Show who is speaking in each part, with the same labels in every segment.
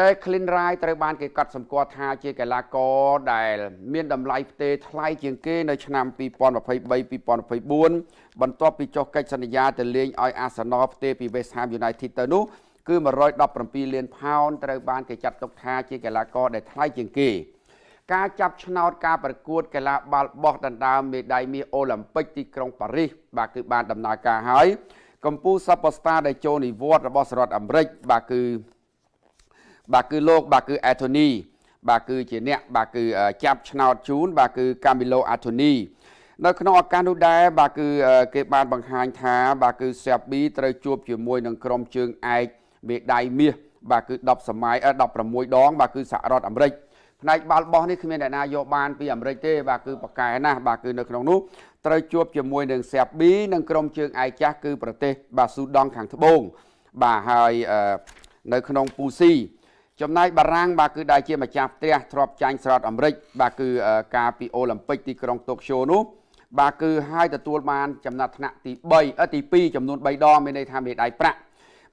Speaker 1: ដែល Clean Rai ត្រូវបាន គេកត់សម្គាល់ថាជាកីឡាករដែល មានតម្លៃផ្ទេថ្លៃជាងគេ នៅឆ្នាំ2023-2024បន្ទាប់ពីចុះកិច្ចសន្យាទៅលេងឲ្យ Arsenal ផ្ទេពី West Ham United ទៅនោះគឺ117លាន ផោនត្រូវបានគេចាត់ទុកថាជាកីឡាករដែលថ្លៃជាងគេ ការចាប់ឆ្នោតការប្រកួតកីឡាបាល់បោះដណ្ដើមមេដាយមាសអូឡ িম ពិកទីក្រុងប៉ារីសបាទគឺបានដំណើរការហើយកម្ពុជា Superstar ដែលចូលនិវត្តន៍របស់សហរដ្ឋអាមេរិកបាទគឺបាទគឺលោកបាទគឺអេតូនី បាទគឺជាអ្នកបាទគឺចាប់ឆ្នោតជូន បាទគឺកាមីឡូអាតូនី នៅក្នុងឱកាសនោះដែរបាទគឺគេបានបង្ហាញថាបាទគឺសាប៊ីត្រូវជួបជាមួយនឹងក្រុមជើងឯកមេដៃមាសបាទគឺ10សម័យ16ដងបាទគឺសហរដ្ឋអាមេរិកផ្នែកបាល់បោះនេះគ្មានអ្នកណាយកបានពីអាមេរិកទេបាទគឺប៉ាកែណាស់បាទគឺនៅក្នុងនោះត្រូវជួបជាមួយនឹងសាប៊ីនិងក្រុមជើងឯកចាស់គឺប្រទេស បាទស៊ូដង់ខាងត្បូង បាទហើយនៅក្នុងពូស៊ីចំណែកបារាំងបាទគឺដែលជាម្ចាស់ផ្ទះទ្របចាញ់ស្រោតអាមេរិកបាទគឺការពីអូឡ িম্প ិកទីក្រុងតូក្យូនោះបាទគឺហើយទទួលបាន ចំណាត់ថ្នាក់ទី3ទី2ចំនួន3ដងមានន័យថាមេដាយប្រាក់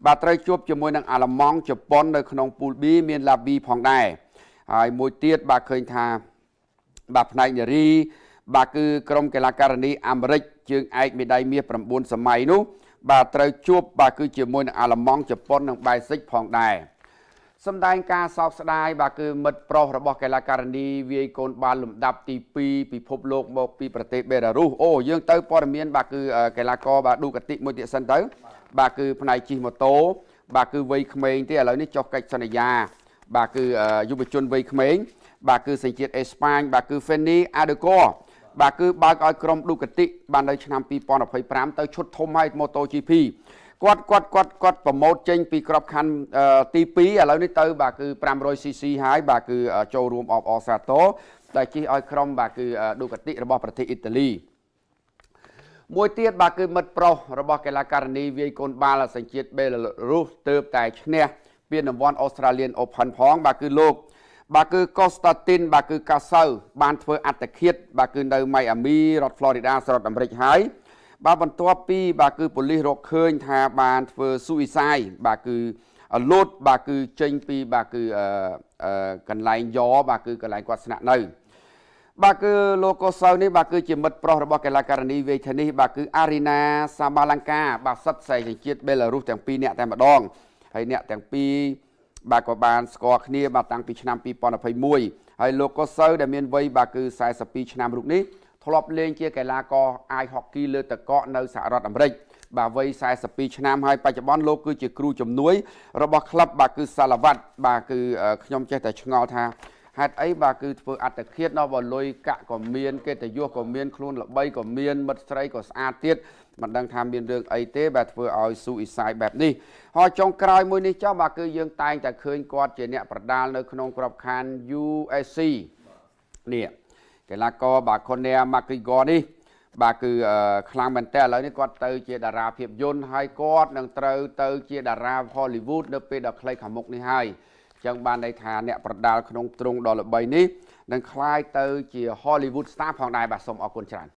Speaker 1: បាទត្រូវជួបជាមួយនឹងអាល្លឺម៉ង់ជប៉ុន នៅក្នុងពូល B មានឡាប៊ីផងដែរហើយមួយទៀតបាទឃើញថាបាទផ្នែកនារី បាទគឺក្រុមកីឡាការិនី អាមេរិកជើងឯកមេដាយមាស9សម័យនោះ បាទត្រូវជួបបាទគឺជាមួយនឹងអាល្លឺម៉ង់ជប៉ុននិងបែលស៊ិកផងដែរសម្ដែងការសោកស្ដាយបាទគឺមិត្តប្រុសរបស់កីឡាការិនីវាយកូនបាល់លំដាប់ទី2ពិភពលោកមកពីប្រទេសបេឡារុសអូយើងទៅព័ត៌មានបាទគឺកីឡាករបាទឌូកាតិមួយទៀតសិនទៅបាទគឺផ្នែកជិះម៉ូតូបាទគឺវ័យក្មេងទេឥឡូវនេះចុះកិច្ចសន្យា បាទគឺយុវជនវ័យក្មេង បាទគឺសញ្ជាតិអេស្ប៉ាញបាទគឺ Feni Adeco បាទគឺបើកឲ្យក្រុមឌូកាតិបាននៅឆ្នាំ2025ទៅឈុតធំហើយម៉ូតូ GP គាត់គាត់គាត់គាត់ប្រម៉ូតចេញពីក្របខ័ណ្ឌទី2ឥឡូវនេះទៅបាទគឺ 500cc ហើយបាទគឺចូលរួមអបអសាទរដែលជិះឲ្យក្រុមបាទគឺឌូកាទីរបស់ ប្រទេសអ៊ីតាលីមួយទៀតបាទគឺមិត្តប្រុសរបស់កីឡាករនីវាយកូនបាល់សញ្ជាតិបេឡារុសទើបតែឈ្នះ ពានរង្វាន់ Australian Open ផងបាទគឺលោកបាទគឺ Constantin បាទគឺកាសៅបានធ្វើអត្តឃាតបាទគឺនៅ Miami រដ្ឋ Florida សហរដ្ឋអាមេរិកហើយបាទបន្ទាប់ពីបាទគឺប៉ូលីសរកឃើញ ថាបានធ្វើស៊ូអ៊ីសាយបាទគឺលោតបាទគឺចេញពីបាទគឺកន្លែងយ៉បាទគឺកន្លែងគាត់ស្នាក់នៅ បាទគឺលោកកុសៅនេះបាទគឺជាមិត្តប្រុសរបស់កីឡាករនីវេធានីបាទគឺអារីណាសាបាឡង្កាបាទសិតសៃជាតិបេឡារុសទាំងពីរអ្នកតែម្ដងហើយអ្នកទាំងពីរបាទក៏បានស្គាល់គ្នាបាទតាំងពីឆ្នាំ2021ហើយលោកកុសៅដែលមានវ័យបាទគឺ42ឆ្នាំរូបនេះធ្លាប់លេងជាកីឡាករអាយហុកគីលើទឹកកកនៅសហរដ្ឋអាមេរិក បាទវ័យ42ឆ្នាំហើយបច្ចុប្បន្នលោកគឺជាគ្រូជំនួយរបស់ក្លឹបបាទគឺសាឡាវ៉ាត់បាទគឺខ្ញុំចេះតែឆ្ងល់ថាហេតុអីបាទគឺធ្វើ អត្តឃាតដល់បលុយកាក់ក៏មានកិត្តិយសក៏មានខ្លួនល្បីក៏មានមិត្តស្រីក៏ស្អាតទៀតមិនដឹងថាមានរឿងអីទេបាទធ្វើឲ្យស៊ូអ៊ីសាយបែបនេះហើយចុងក្រោយមួយនេះចុះបាទគឺយើងតែងតែឃើញគាត់ជាអ្នកប្រដាល់នៅក្នុង ក្របខ័ណ្ឌ USC នេះកីឡាករបាទខុននែម៉ាគ្រីហ្គនេះបាទគឺ ខ្លាំងមែនតើឥឡូវនេះគាត់ទៅ ជាតារាភាពយន្តហើយគាត់នឹងត្រូវទៅ ជា តារាហូលីវូដនៅពេលដ៏ខ្លីខាងមុខនេះហើយចឹងបានន័យថាអ្នកប្រដាល់ក្នុងទ្រង់ដ៏ល្បីនេះនឹងคล้ายទៅជា Hollywood star ផងដែរបាទសូមអរគុណច្រើន